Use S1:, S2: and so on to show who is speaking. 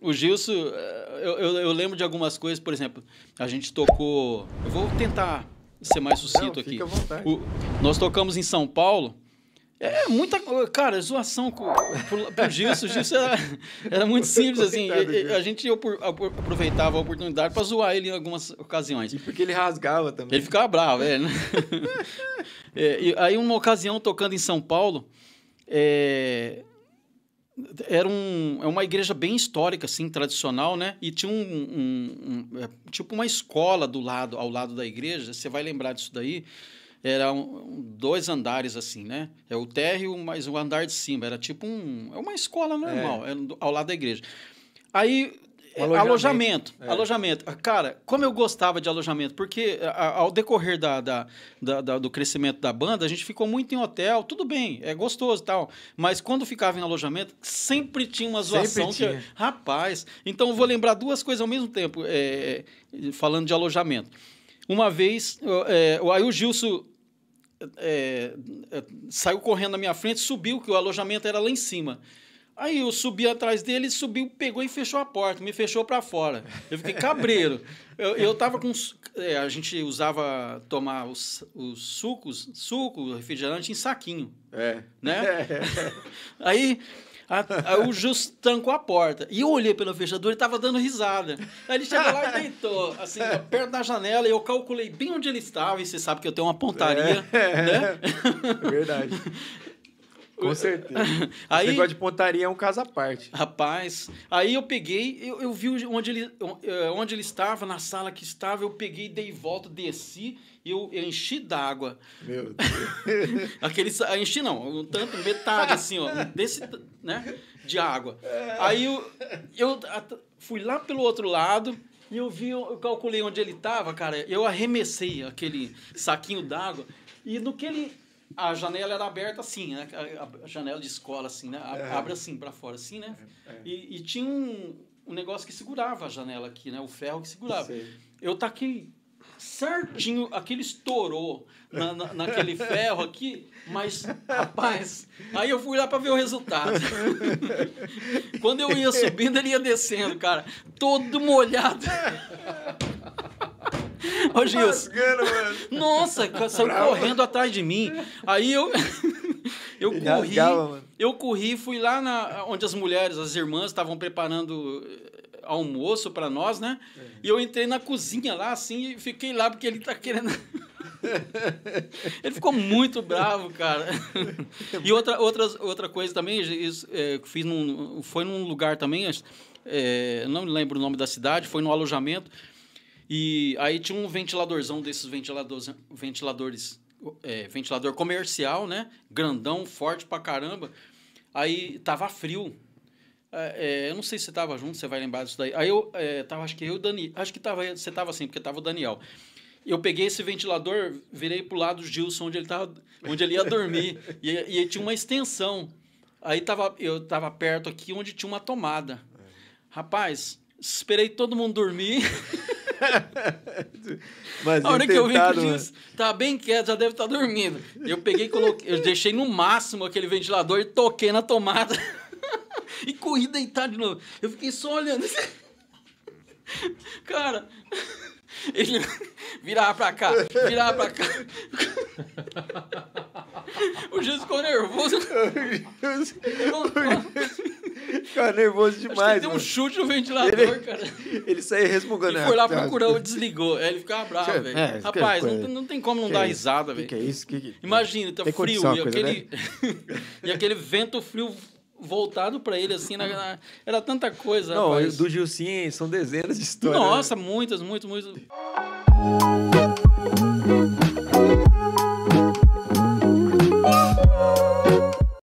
S1: O Gilson, eh, eu, eu, eu, lembro de algumas coisas, por exemplo, a gente tocou. Eu vou tentar ser mais sucinto Não, aqui. O, nós tocamos em São Paulo. É, é muita. Cara, é zoação com, pro, pro Gilson. O Gilson era, era muito simples, assim. a, gente aproveitava a oportunidade para zoar ele em algumas ocasiões. E porque ele rasgava também. Ele ficava bravo, é. Né? é aí, uma ocasião, tocando em São Paulo, é, era um, é uma igreja bem histórica, assim, tradicional, né? E tinha um, um, um é, tipo uma escola do lado, ao lado da igreja. Você vai lembrar disso daí. Eram um, dois andares, assim, né? É o térreo, mas o andar de cima. Era tipo um... É uma escola normal, é. é ao lado da igreja. Aí
S2: é, alojamento. Alojamento. É.
S1: alojamento. Ah, cara, como eu gostava de alojamento, porque ah, ah, ao decorrer da, da, da, da, do crescimento da banda, a gente ficou muito em hotel, tudo bem, é gostoso e tal. Mas quando ficava em alojamento, sempre tinha uma zoação. Tinha. Que, rapaz, então eu vou lembrar duas coisas ao mesmo tempo, é, falando de alojamento. Uma vez, é, aí o Gilson é, é, saiu correndo na minha frente, subiu, que o alojamento era lá em cima. Aí eu subi atrás dele, subiu, pegou e fechou a porta, me fechou para fora. Eu fiquei cabreiro. eu, eu tava com. É, a gente usava tomar os, os sucos, suco, refrigerante em saquinho. É. Né? É. Aí. A, aí o Jus com a porta. E eu olhei pela fechadura e tava dando risada. Aí ele chegou lá e deitou, assim, perto da janela, e eu calculei bem onde ele estava, e você sabe que eu tenho uma pontaria, é. né? É verdade. Com certeza. aí, Esse negócio de pontaria é um caso à parte. Rapaz, aí eu peguei, eu, eu vi onde ele, eh, onde ele estava, na sala que estava, eu peguei, dei volta, desci e eu, eu enchi d'água. Meu Deus. Aquele, ah, enchi não, um tanto, metade assim, ó, desse, né, de água. Aí eu, eu fui lá pelo outro lado, e eu vi, eu calculei onde ele estava, cara. Eu arremessei aquele saquinho d'água. E no que ele a janela era aberta assim, né? A janela de escola, assim, né? É. Abre assim para fora, assim, né? É, é. E, e, tinha um, um negócio que segurava a janela aqui, né? O ferro que segurava. Sei. Eu taquei certinho, aquele estourou na, na, naquele ferro aqui, mas, rapaz, aí eu fui lá para ver o resultado. Quando eu ia subindo, ele ia descendo, cara, todo molhado. Ô, Gilson. Nossa, saiu Bravo. correndo atrás de mim. Aí eu. eu Ele corri. Rasgava, eu corri, fui lá na, onde as mulheres, as irmãs, estavam preparando eh, almoço para nós, né? É. E eu entrei na cozinha lá, assim, e fiquei lá porque ele tá querendo. ele ficou muito bravo, cara. e outra, outra, outra coisa também, isso, é, fiz num, foi num lugar também, é, não lembro o nome da cidade, foi no alojamento. E aí tinha um ventiladorzão desses ventiladores, ventiladores é, ventilador comercial, né? Grandão, forte pra caramba. Aí tava frio. É, é, eu não sei se você tava junto, você vai lembrar disso daí. Aí eu é, tava, acho que eu e o Daniel. Acho que tava, você tava assim, porque tava o Daniel. Eu peguei esse ventilador, virei pro lado do Gilson, onde ele, tava, onde ele ia dormir. e, e tinha uma extensão. Aí tava, eu tava perto aqui onde tinha uma tomada. É. Rapaz, esperei todo mundo dormir. Mas a hora que eu vi que né? diz, tá bem quieto, já deve estar tá dormindo. Eu peguei, coloquei, eu deixei no máximo aquele ventilador e toquei na tomada. e corri deitar de novo. Eu fiquei só olhando. Cara, ele virava pra cá, virava pra cá. O Jesus ficou nervoso. O Jesus... Cara, nervoso demais. Acho ele deu um chute no ventilador, ele, cara. Ele saiu resmungando. Ele né? foi lá, procurou, desligou. É, ele ficava bravo, velho. É, Rapaz, não, não, tem como não que dar é risada, velho. Que, que é isso? Que, que... Imagina, tá frio e aquele... né? e aquele vento frio voltado para ele, assim, na, na, era tanta coisa. Não, rapaz. do Gilcim são dezenas de histórias. Nossa, né? muitas, muitas, muitas.